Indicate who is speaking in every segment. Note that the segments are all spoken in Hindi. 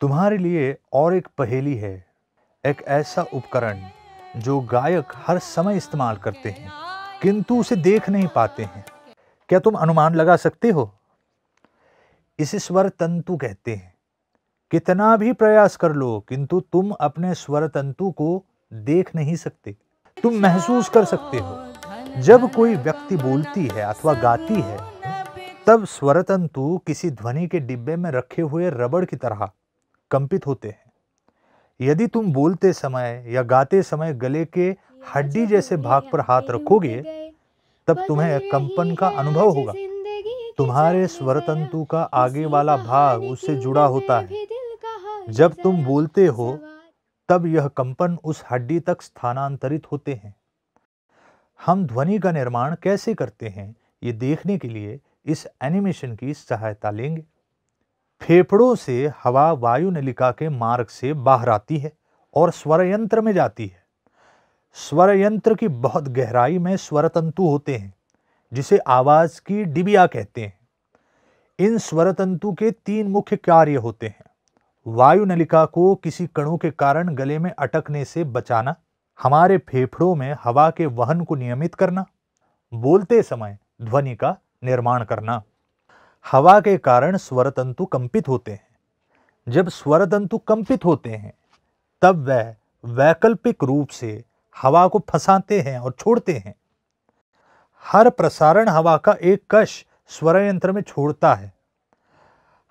Speaker 1: तुम्हारे लिए और एक पहेली है एक ऐसा उपकरण जो गायक हर समय इस्तेमाल करते हैं किंतु उसे देख नहीं पाते हैं क्या तुम अनुमान लगा सकते हो इसे स्वर तंतु कहते हैं कितना भी प्रयास कर लो किंतु तुम अपने स्वर तंतु को देख नहीं सकते तुम महसूस कर सकते हो जब कोई व्यक्ति बोलती है अथवा गाती है तब स्वर तंतु किसी ध्वनि के डिब्बे में रखे हुए रबड़ की तरह कंपित होते हैं यदि तुम बोलते समय या गाते समय गले के हड्डी जैसे भाग पर हाथ रखोगे तब तुम्हें कंपन का अनुभव होगा तुम्हारे स्वर तंतु का आगे वाला भाग उससे जुड़ा होता है जब तुम बोलते हो तब यह कंपन उस हड्डी तक स्थानांतरित होते हैं हम ध्वनि का निर्माण कैसे करते हैं ये देखने के लिए इस एनिमेशन की सहायता लेंगे फेफड़ों से हवा वायु नलिका के मार्ग से बाहर आती है और स्वर यंत्र में जाती है स्वर यंत्र की बहुत गहराई में स्वर तंतु होते हैं जिसे आवाज़ की डिबिया कहते हैं इन स्वर तंतु के तीन मुख्य कार्य होते हैं वायु नलिका को किसी कणों के कारण गले में अटकने से बचाना हमारे फेफड़ों में हवा के वहन को नियमित करना बोलते समय ध्वनि का निर्माण करना हवा के कारण स्वरतंतु कंपित होते हैं जब स्वरतंतु कंपित होते हैं तब वह वैकल्पिक रूप से हवा को फंसाते हैं और छोड़ते हैं हर प्रसारण हवा का एक कश स्वर यंत्र में छोड़ता है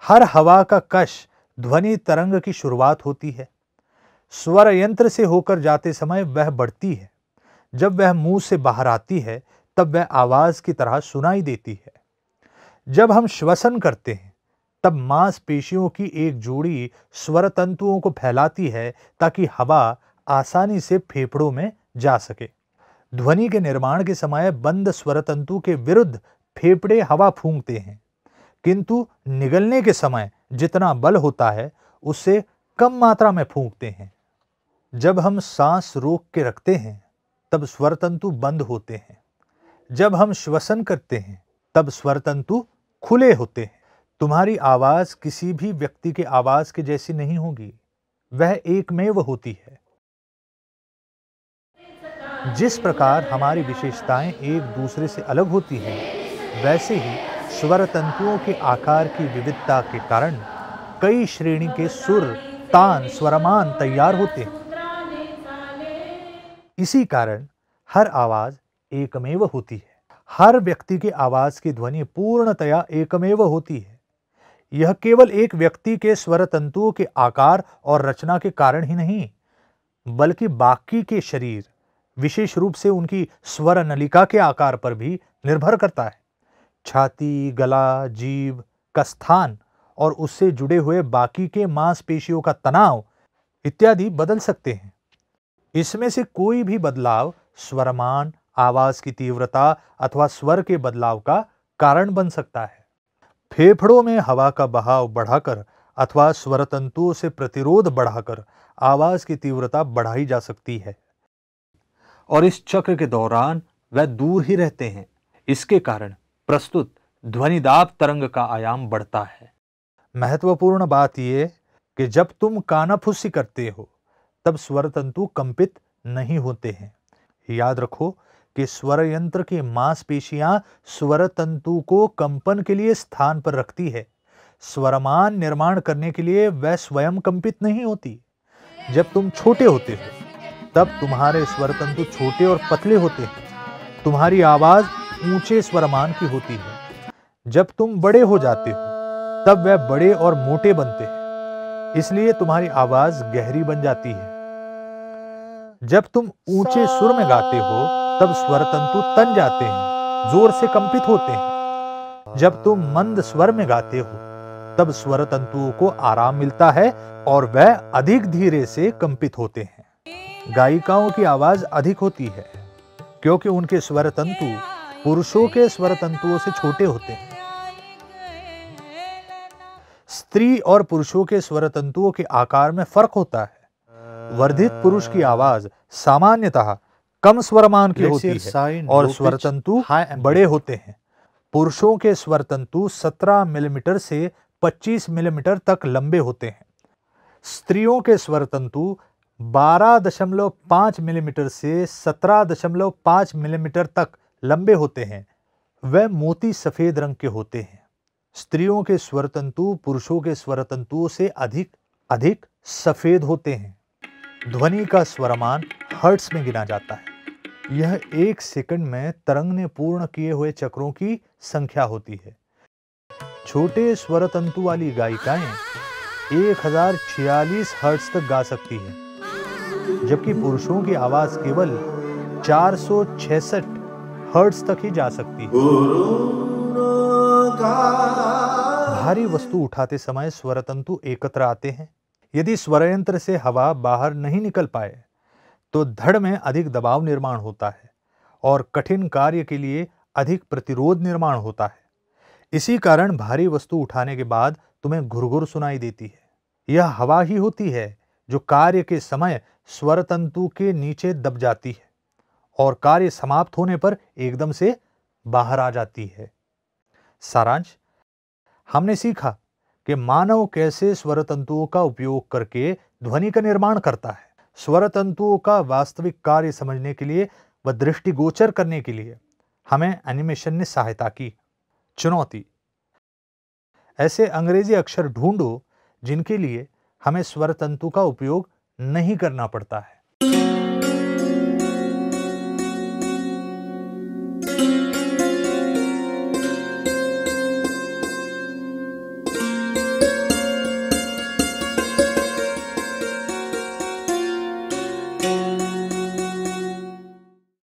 Speaker 1: हर हवा का कश ध्वनि तरंग की शुरुआत होती है स्वर यंत्र से होकर जाते समय वह बढ़ती है जब वह मुंह से बाहर आती है तब वह आवाज़ की तरह सुनाई देती है जब हम श्वसन करते हैं तब मांसपेशियों की एक जोड़ी स्वर तंतुओं को फैलाती है ताकि हवा आसानी से फेफड़ों में जा सके ध्वनि के निर्माण के समय बंद स्वर तंतु के विरुद्ध फेफड़े हवा फूंकते हैं किंतु निगलने के समय जितना बल होता है उससे कम मात्रा में फूंकते हैं जब हम सांस रोक के रखते हैं तब स्वर तंतु बंद होते हैं जब हम श्वसन करते हैं तब स्वरतंतु खुले होते हैं तुम्हारी आवाज़ किसी भी व्यक्ति के आवाज़ के जैसी नहीं होगी वह एक में वह होती है जिस प्रकार हमारी विशेषताएं एक दूसरे से अलग होती हैं वैसे ही स्वर तंतुओं के आकार की विविधता के कारण कई श्रेणी के सुर तान स्वरमान तैयार होते हैं इसी कारण हर आवाज एकमेव होती है हर व्यक्ति की आवाज की ध्वनि पूर्णतया एकमेव होती है यह केवल एक व्यक्ति के स्वर तंतुओं के आकार और रचना के कारण ही नहीं बल्कि बाकी के शरीर विशेष रूप से उनकी स्वर नलिका के आकार पर भी निर्भर करता है छाती गला जीव का स्थान और उससे जुड़े हुए बाकी के मांसपेशियों का तनाव इत्यादि बदल सकते हैं इसमें से कोई भी बदलाव स्वरमान आवाज की तीव्रता अथवा स्वर के बदलाव का कारण बन सकता है फेफड़ों में हवा का बहाव बढ़ाकर अथवा स्वर तंतुओं से प्रतिरोध बढ़ाकर आवाज की तीव्रता बढ़ाई जा सकती है और इस चक्र के दौरान वह दूर ही रहते हैं इसके कारण प्रस्तुत ध्वनिदाब तरंग का आयाम बढ़ता है महत्वपूर्ण बात यह कि जब तुम कानाफुसी करते हो तब स्वर तंतु कंपित नहीं होते हैं याद रखो कि स्वर यंत्र की मांसपेशियां स्वर तंतु को कंपन के लिए स्थान पर रखती है स्वरमान निर्माण करने के लिए वह स्वयं कंपित नहीं होती जब तुम छोटे होते हो तब तुम्हारे स्वर तंतु छोटे और पतले होते हैं तुम्हारी आवाज ऊंचे स्वरमान की होती है जब तुम बड़े हो जाते हो तब वह बड़े और मोटे बनते हैं इसलिए तुम्हारी आवाज गहरी बन जाती है जब तुम ऊंचे सुर में गाते हो तब स्वर तंतु तन जाते हैं जोर से कंपित होते हैं जब तुम मंद स्वर में गाते हो तब स्वर तंतुओं को आराम मिलता है और वह अधिक धीरे से कंपित होते हैं गायिकाओं की आवाज अधिक होती है क्योंकि उनके स्वर तंतु पुरुषों के स्वर तंतुओं से छोटे होते हैं स्त्री और पुरुषों के स्वर तंतुओं के आकार में फर्क होता है वर्धित पुरुष की आवाज सामान्यतः कम स्वरमान की होती है और स्वर तंतु बड़े होते हैं पुरुषों के स्वर तंतु 17 मिलीमीटर से 25 मिलीमीटर तक लंबे होते हैं स्त्रियों के स्वर तंतु 12.5 मिलीमीटर से 17.5 मिलीमीटर तक लंबे होते हैं वह मोती सफ़ेद रंग के होते हैं स्त्रियों के स्वर तंतु पुरुषों के स्वर तंतुओं से अधिक अधिक सफ़ेद होते हैं ध्वनि का स्वरमान हर्ट्स में गिना जाता है यह एक सेकंड में तरंग ने पूर्ण किए हुए चक्रों की संख्या होती है छोटे स्वर तंतु वाली गायिकाएं एक हजार छियालीस हर्ट्स तक गा सकती हैं जबकि पुरुषों की आवाज केवल चार सौ छसठ हर्ट्स तक ही जा सकती है भारी वस्तु उठाते समय स्वरतंतु एकत्र आते हैं यदि स्वरयंत्र से हवा बाहर नहीं निकल पाए तो धड़ में अधिक दबाव निर्माण होता है और कठिन कार्य के लिए अधिक प्रतिरोध निर्माण होता है इसी कारण भारी वस्तु उठाने के बाद तुम्हें घुरघुर सुनाई देती है यह हवा ही होती है जो कार्य के समय स्वर तंतु के नीचे दब जाती है और कार्य समाप्त होने पर एकदम से बाहर आ जाती है सारांश हमने सीखा कि मानव कैसे स्वर तंतुओं का उपयोग करके ध्वनि का निर्माण करता है स्वर तंतुओं का वास्तविक कार्य समझने के लिए व दृष्टिगोचर करने के लिए हमें एनिमेशन ने सहायता की चुनौती ऐसे अंग्रेजी अक्षर ढूंढो जिनके लिए हमें स्वर तंतु का उपयोग नहीं करना पड़ता है